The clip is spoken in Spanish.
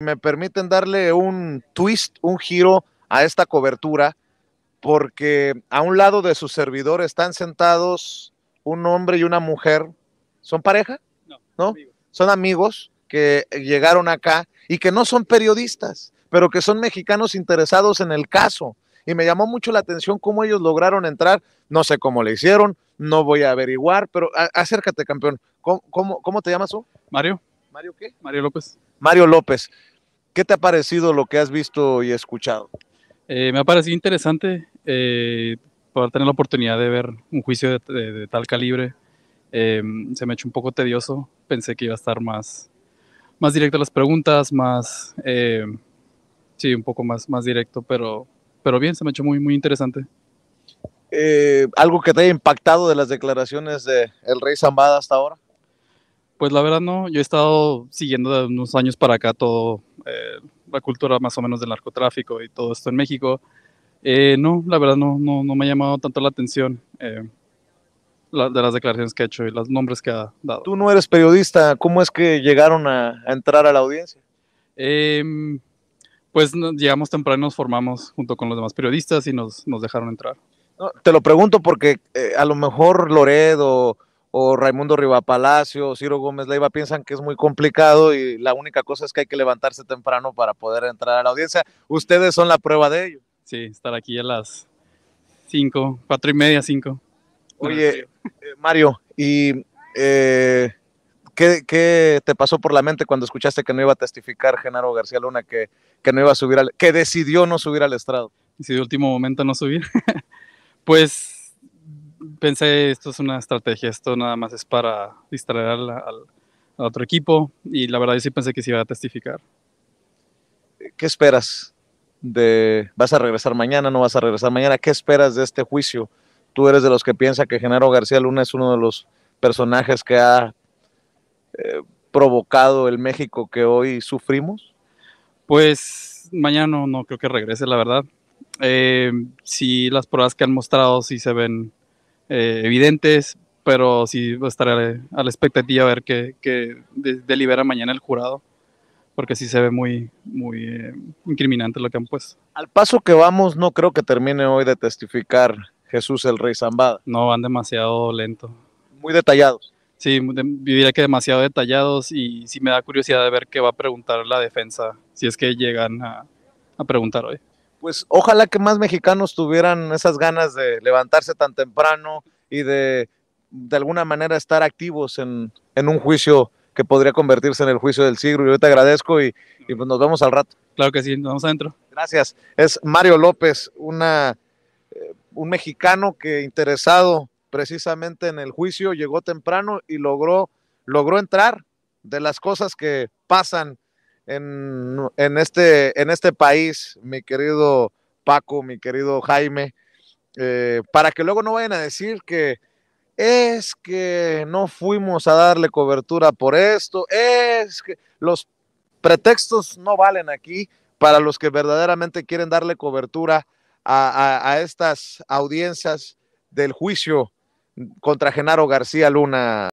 me permiten darle un twist, un giro a esta cobertura, porque a un lado de su servidor están sentados un hombre y una mujer. ¿Son pareja? No. Son amigos que llegaron acá y que no son periodistas, pero que son mexicanos interesados en el caso. Y me llamó mucho la atención cómo ellos lograron entrar. No sé cómo le hicieron, no voy a averiguar, pero acércate, campeón. cómo te llamas tú? Mario. ¿Mario qué? Mario López. Mario López. ¿Qué te ha parecido lo que has visto y escuchado? Eh, me ha parecido interesante eh, poder tener la oportunidad de ver un juicio de, tal calibre. Eh, se me ha hecho un poco tedioso. Pensé que iba a estar más, más directo a las preguntas, más, sí, un poco más, más directo, pero, pero bien, se me ha hecho muy, muy interesante. ¿Algo que te haya impactado de las declaraciones del el rey Zambada hasta ahora? Pues la verdad no, yo he estado siguiendo de unos años para acá todo eh, la cultura más o menos del narcotráfico y todo esto en México. Eh, no, la verdad no, no, no, me ha llamado tanto la atención eh, de las declaraciones que ha hecho y los nombres que ha dado. Tú no eres periodista, ¿cómo es que llegaron a, entrar a la audiencia? Em, pues llegamos temprano nos formamos junto con los demás periodistas y nos, nos dejaron entrar. te lo pregunto porque a lo mejor Loredo o Raimundo Rivapalacio, o Ciro Gómez Leiva piensan que es muy complicado y la única cosa es que hay que levantarse temprano para poder entrar a la audiencia. Ustedes son la prueba de ello. Sí, estar aquí a las cinco, cuatro y media, cinco. Oye, eh, Mario, ¿y eh, ¿qué, te pasó por la mente cuando escuchaste que no iba a testificar Genaro García Luna, que, que no iba a subir al, que decidió no subir al estrado? Decidió último momento no subir. pues pensé, esto es una estrategia, esto nada más es para distraer al, otro equipo y la verdad yo sí pensé que se iba a testificar. ¿Qué esperas? De, ¿Vas a regresar mañana? ¿No vas a regresar mañana? ¿Qué esperas de este juicio? Tú eres de los que piensa que Genaro García Luna es uno de los personajes que ha eh, provocado el México que hoy sufrimos? Pues mañana no, creo que regrese, la verdad. Eh, si las pruebas que han mostrado sí se ven eh, evidentes, pero sí estaré a la expectativa a ver qué, delibera mañana el jurado, porque sí se ve muy, muy eh, incriminante lo que han puesto. Al paso que vamos, no creo que termine hoy de testificar Jesús el Rey Zambada. No, van demasiado lento. Muy detallados. Sí, diría que demasiado detallados y sí me da curiosidad de ver qué va a preguntar la defensa, si es que llegan a preguntar hoy pues ojalá que más mexicanos tuvieran esas ganas de levantarse tan temprano y de de alguna manera estar activos en, en un juicio que podría convertirse en el juicio del siglo. Yo te agradezco y, pues nos vemos al rato. Claro que sí, nos vamos adentro. Gracias. Es Mario López, una, eh, un mexicano que interesado precisamente en el juicio, llegó temprano y logró, logró entrar de las cosas que pasan en, en, este, en este país, mi querido Paco, mi querido Jaime, eh, para que luego no vayan a decir que es que no fuimos a darle cobertura por esto, es que los pretextos no valen aquí para los que verdaderamente quieren darle cobertura a estas audiencias del juicio contra Genaro García Luna.